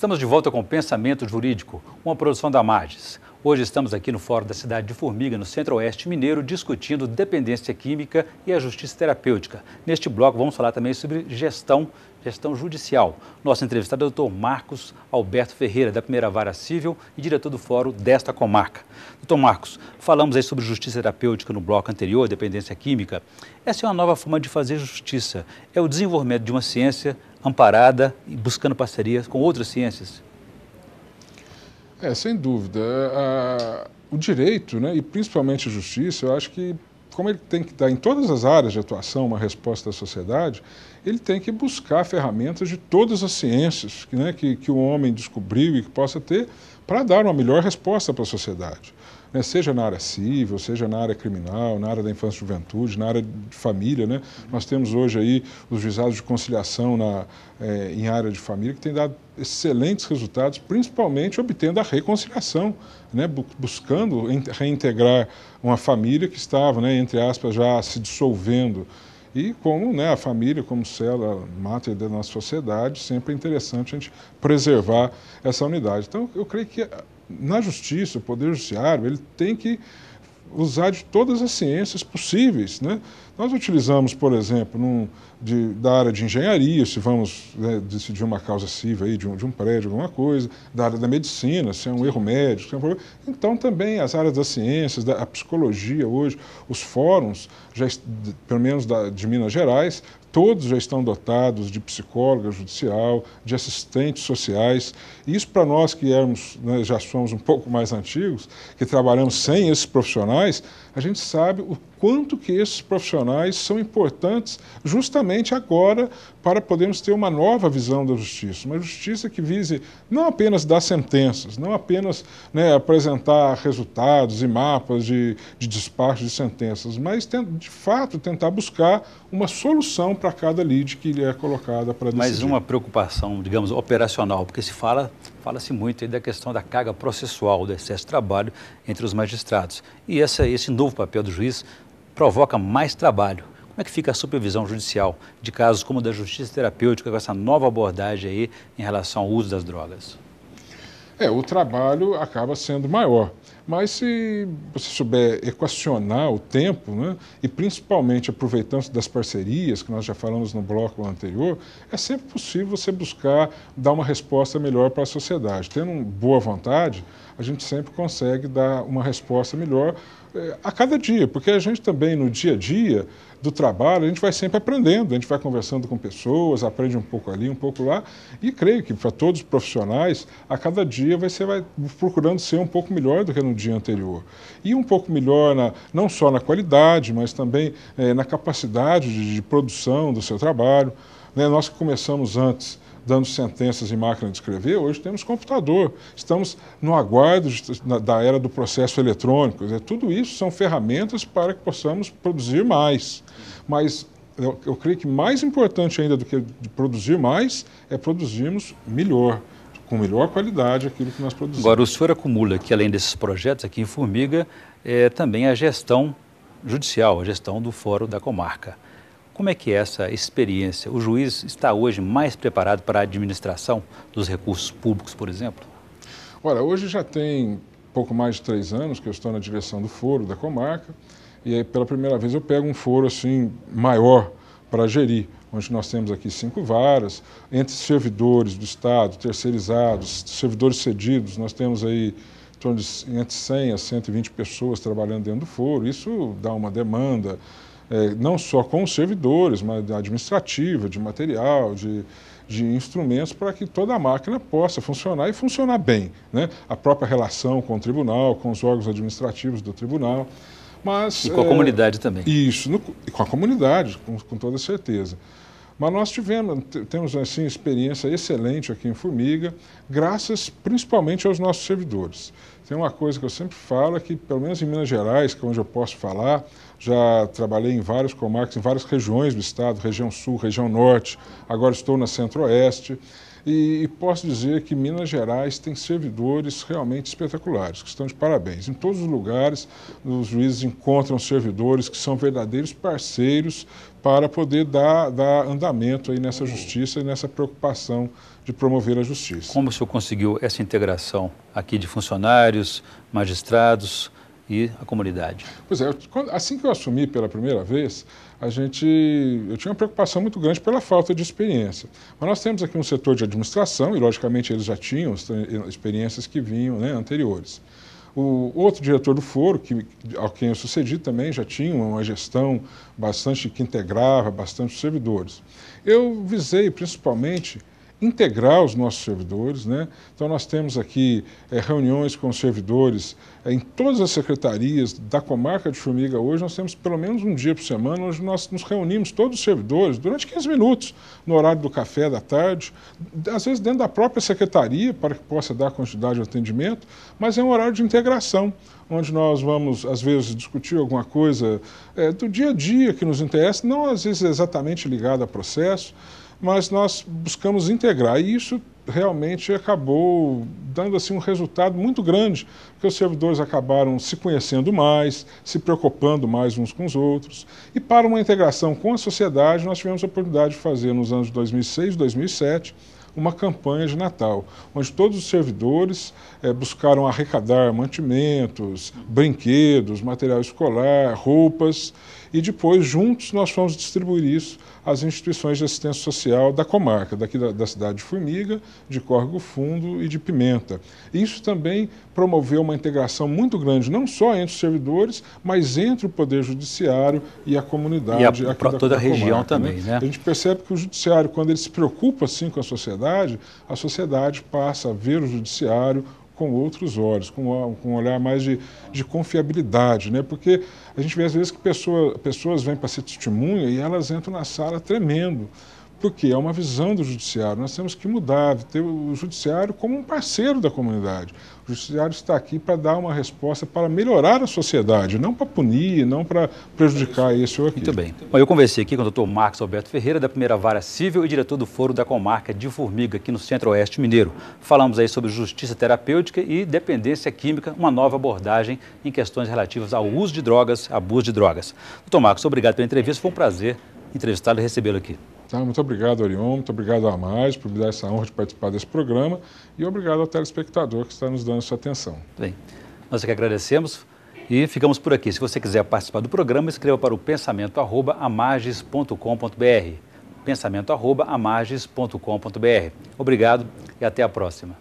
Estamos de volta com o Pensamento Jurídico, uma produção da Magis. Hoje estamos aqui no Fórum da Cidade de Formiga, no Centro-Oeste Mineiro, discutindo dependência química e a justiça terapêutica. Neste bloco vamos falar também sobre gestão, gestão judicial. Nosso entrevistado é o Dr. Marcos Alberto Ferreira, da Primeira Vara Civil e diretor do Fórum desta comarca. Doutor Marcos, falamos aí sobre justiça terapêutica no bloco anterior, dependência química. Essa é uma nova forma de fazer justiça. É o desenvolvimento de uma ciência amparada e buscando parcerias com outras ciências? É, sem dúvida. É, a, o direito, né, e principalmente a justiça, eu acho que, como ele tem que dar em todas as áreas de atuação uma resposta à sociedade, ele tem que buscar ferramentas de todas as ciências né, que, que o homem descobriu e que possa ter para dar uma melhor resposta para a sociedade né? seja na área civil, seja na área criminal, na área da infância e juventude, na área de família. Né? Nós temos hoje aí os visados de conciliação na, é, em área de família que tem dado excelentes resultados, principalmente obtendo a reconciliação, né? buscando reintegrar uma família que estava, né, entre aspas, já se dissolvendo. E como né, a família, como célula máter da nossa sociedade, sempre é interessante a gente preservar essa unidade. Então, eu creio que na justiça, o Poder Judiciário, ele tem que usar de todas as ciências possíveis, né? Nós utilizamos, por exemplo, num, de, da área de engenharia, se vamos né, decidir uma causa civil aí de um, de um prédio, alguma coisa, da área da medicina, se é um erro médico, se é um problema. Então, também as áreas das ciências, da psicologia hoje, os fóruns, já, pelo menos da, de Minas Gerais, todos já estão dotados de psicóloga judicial, de assistentes sociais. Isso para nós que éramos, né, já somos um pouco mais antigos, que trabalhamos sem esses profissionais, a gente sabe o quanto que esses profissionais são importantes justamente agora para podermos ter uma nova visão da justiça, uma justiça que vise não apenas dar sentenças, não apenas né, apresentar resultados e mapas de, de despacho de sentenças, mas de fato tentar buscar uma solução para cada lide que lhe é colocada para decidir. Mais uma preocupação, digamos, operacional, porque se fala, fala-se muito da questão da carga processual, do excesso de trabalho entre os magistrados. E essa, esse novo papel do juiz provoca mais trabalho. Como é que fica a supervisão judicial de casos como o da justiça terapêutica com essa nova abordagem aí em relação ao uso das drogas? É, o trabalho acaba sendo maior. Mas se você souber equacionar o tempo, né, e principalmente aproveitando das parcerias, que nós já falamos no bloco anterior, é sempre possível você buscar dar uma resposta melhor para a sociedade. Tendo boa vontade, a gente sempre consegue dar uma resposta melhor eh, a cada dia, porque a gente também no dia a dia do trabalho, a gente vai sempre aprendendo, a gente vai conversando com pessoas, aprende um pouco ali, um pouco lá, e creio que para todos os profissionais, a cada dia você vai procurando ser um pouco melhor do que no dia anterior. E um pouco melhor na, não só na qualidade, mas também eh, na capacidade de, de produção do seu trabalho. Né? Nós que começamos antes dando sentenças em máquina de escrever, hoje temos computador. Estamos no aguardo da era do processo eletrônico. Tudo isso são ferramentas para que possamos produzir mais. Mas eu, eu creio que mais importante ainda do que produzir mais é produzirmos melhor com melhor qualidade aquilo que nós produzimos. Agora, o senhor acumula que, além desses projetos aqui em Formiga, é também a gestão judicial, a gestão do Fórum da Comarca. Como é que é essa experiência? O juiz está hoje mais preparado para a administração dos recursos públicos, por exemplo? Olha, hoje já tem pouco mais de três anos que eu estou na direção do foro da comarca e aí pela primeira vez eu pego um foro assim maior para gerir, onde nós temos aqui cinco varas, entre servidores do Estado, terceirizados, servidores cedidos, nós temos aí entre 100 a 120 pessoas trabalhando dentro do foro, isso dá uma demanda, é, não só com os servidores, mas administrativa, de material, de, de instrumentos para que toda a máquina possa funcionar e funcionar bem. Né? A própria relação com o tribunal, com os órgãos administrativos do tribunal. Mas, e com a é, comunidade também. Isso, no, com a comunidade, com, com toda certeza. Mas nós tivemos, temos assim, experiência excelente aqui em Formiga, graças principalmente aos nossos servidores. Tem uma coisa que eu sempre falo, é que pelo menos em Minas Gerais, que é onde eu posso falar, já trabalhei em vários comarcas, em várias regiões do estado, região sul, região norte, agora estou na centro-oeste, e, e posso dizer que Minas Gerais tem servidores realmente espetaculares, que estão de parabéns. Em todos os lugares, os juízes encontram servidores que são verdadeiros parceiros para poder dar, dar andamento aí nessa justiça e nessa preocupação de promover a justiça. Como o senhor conseguiu essa integração aqui de funcionários? magistrados e a comunidade. Pois é, assim que eu assumi pela primeira vez, a gente, eu tinha uma preocupação muito grande pela falta de experiência. Mas nós temos aqui um setor de administração e, logicamente, eles já tinham eh, experiências que vinham né, anteriores. O outro diretor do foro, que, ao quem eu sucedi também, já tinha uma gestão bastante que integrava bastante servidores. Eu visei principalmente integrar os nossos servidores. Né? Então, nós temos aqui é, reuniões com os servidores é, em todas as secretarias da comarca de Formiga. Hoje nós temos pelo menos um dia por semana onde nós nos reunimos todos os servidores durante 15 minutos, no horário do café da tarde, às vezes dentro da própria secretaria, para que possa dar quantidade de atendimento, mas é um horário de integração onde nós vamos, às vezes, discutir alguma coisa é, do dia a dia que nos interessa, não às vezes exatamente ligada a processo, mas nós buscamos integrar e isso realmente acabou dando assim um resultado muito grande, porque os servidores acabaram se conhecendo mais, se preocupando mais uns com os outros. E para uma integração com a sociedade, nós tivemos a oportunidade de fazer nos anos 2006 e 2007 uma campanha de Natal, onde todos os servidores é, buscaram arrecadar mantimentos, brinquedos, material escolar, roupas, e depois, juntos, nós fomos distribuir isso às instituições de assistência social da comarca, daqui da, da cidade de Formiga, de Córrego Fundo e de Pimenta. Isso também promoveu uma integração muito grande, não só entre os servidores, mas entre o Poder Judiciário e a comunidade. E a, aqui para da, toda da a região comarca, né? também, né? né? A gente percebe que o Judiciário, quando ele se preocupa assim com a sociedade, a sociedade passa a ver o Judiciário com outros olhos, com, um olhar mais de, de confiabilidade, né? Porque a gente vê às vezes que pessoa, pessoas vêm para ser testemunha e elas entram na sala tremendo porque é uma visão do judiciário. Nós temos que mudar, ter o judiciário como um parceiro da comunidade. O judiciário está aqui para dar uma resposta para melhorar a sociedade, não para punir, não para prejudicar esse ou aquele Muito bem. Bom, eu conversei aqui com o doutor Marcos Alberto Ferreira, da primeira vara civil e diretor do Foro da Comarca de Formiga, aqui no Centro-Oeste Mineiro. Falamos aí sobre justiça terapêutica e dependência química, uma nova abordagem em questões relativas ao uso de drogas, abuso de drogas. Doutor Marcos, obrigado pela entrevista, foi um prazer entrevistá-lo e recebê-lo aqui. Tá? Muito obrigado, Orion, muito obrigado a mais por me dar essa honra de participar desse programa e obrigado ao telespectador que está nos dando sua atenção. Bem, nós é que agradecemos e ficamos por aqui. Se você quiser participar do programa, escreva para o pensamento.amages.com.br pensamento.amages.com.br Obrigado e até a próxima.